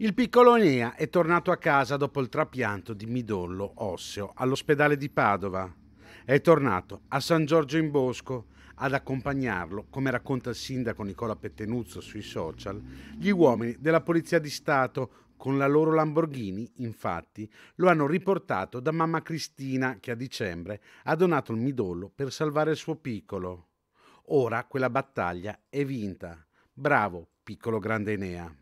Il piccolo Enea è tornato a casa dopo il trapianto di midollo osseo all'ospedale di Padova. È tornato a San Giorgio in Bosco ad accompagnarlo, come racconta il sindaco Nicola Pettenuzzo sui social, gli uomini della Polizia di Stato con la loro Lamborghini, infatti, lo hanno riportato da mamma Cristina che a dicembre ha donato il midollo per salvare il suo piccolo. Ora quella battaglia è vinta. Bravo, piccolo grande Enea.